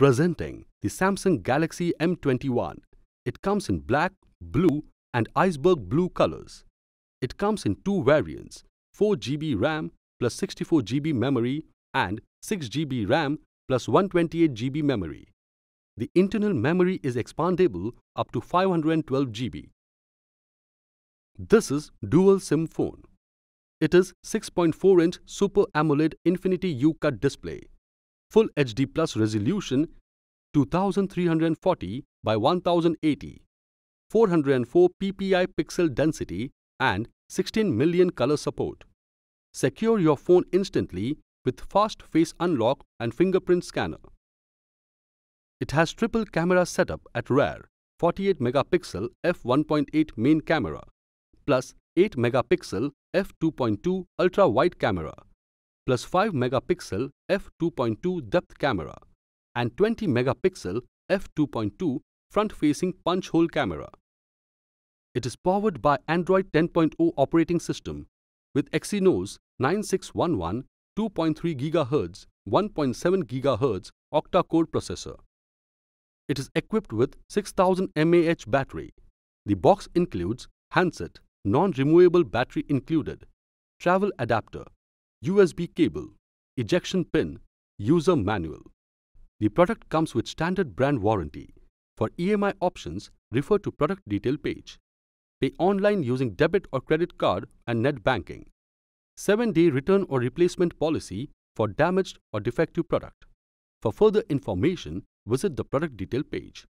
Presenting the Samsung Galaxy M21. It comes in black, blue and iceberg blue colors. It comes in two variants, 4GB RAM plus 64GB memory and 6GB RAM plus 128GB memory. The internal memory is expandable up to 512GB. This is dual SIM phone. It is 6.4-inch Super AMOLED Infinity U-Cut display Full HD Plus resolution 2340 by 1080, 404 ppi pixel density and 16 million color support. Secure your phone instantly with fast face unlock and fingerprint scanner. It has triple camera setup at rear, 48 megapixel f1.8 main camera plus 8 megapixel f2.2 ultra wide camera plus 5 megapixel f2.2 depth camera and 20 megapixel f2.2 front-facing punch-hole camera. It is powered by Android 10.0 operating system with Exynos 9611 2.3 GHz 1.7 GHz octa-core processor. It is equipped with 6000 mAh battery. The box includes handset, non-removable battery included, travel adapter, USB cable, ejection pin, user manual. The product comes with standard brand warranty. For EMI options, refer to product detail page. Pay online using debit or credit card and net banking. 7-day return or replacement policy for damaged or defective product. For further information, visit the product detail page.